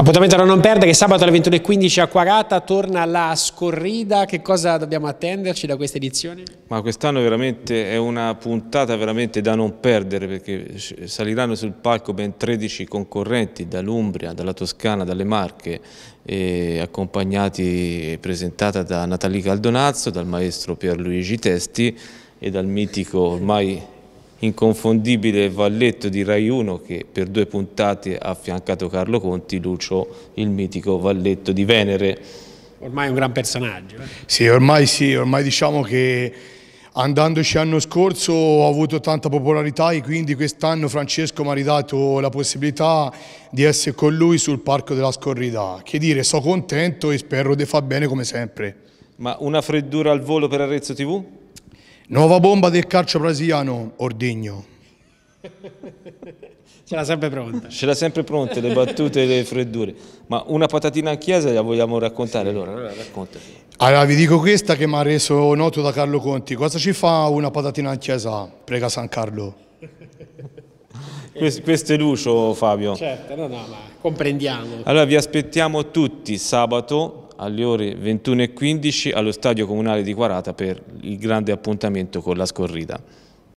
Appuntamento da non perdere, sabato alle 21.15 a Quarata torna la scorrida, che cosa dobbiamo attenderci da questa edizione? Ma quest'anno veramente è una puntata veramente da non perdere perché saliranno sul palco ben 13 concorrenti dall'Umbria, dalla Toscana, dalle Marche, accompagnati e presentata da Natalie Caldonazzo, dal maestro Pierluigi Testi e dal mitico ormai inconfondibile Valletto di Rai 1 che per due puntate ha affiancato Carlo Conti, Lucio il mitico Valletto di Venere. Ormai un gran personaggio. Eh? Sì, ormai sì, ormai diciamo che andandoci l'anno scorso ho avuto tanta popolarità e quindi quest'anno Francesco mi ha ridato la possibilità di essere con lui sul Parco della Scorrida. Che dire, sono contento e spero di far bene come sempre. Ma una freddura al volo per Arezzo TV? Nuova bomba del calcio brasiliano, Ordigno. Ce l'ha sempre pronta. Ce l'ha sempre pronta, le battute e le freddure. Ma una patatina a chiesa la vogliamo raccontare sì. allora, allora Allora vi dico questa che mi ha reso noto da Carlo Conti. Cosa ci fa una patatina a chiesa? Prega San Carlo. questo, è Lucio Fabio. Certo, no, no, ma comprendiamo. Allora vi aspettiamo tutti sabato alle ore 21.15 allo stadio comunale di Quarata per il grande appuntamento con la scorrida.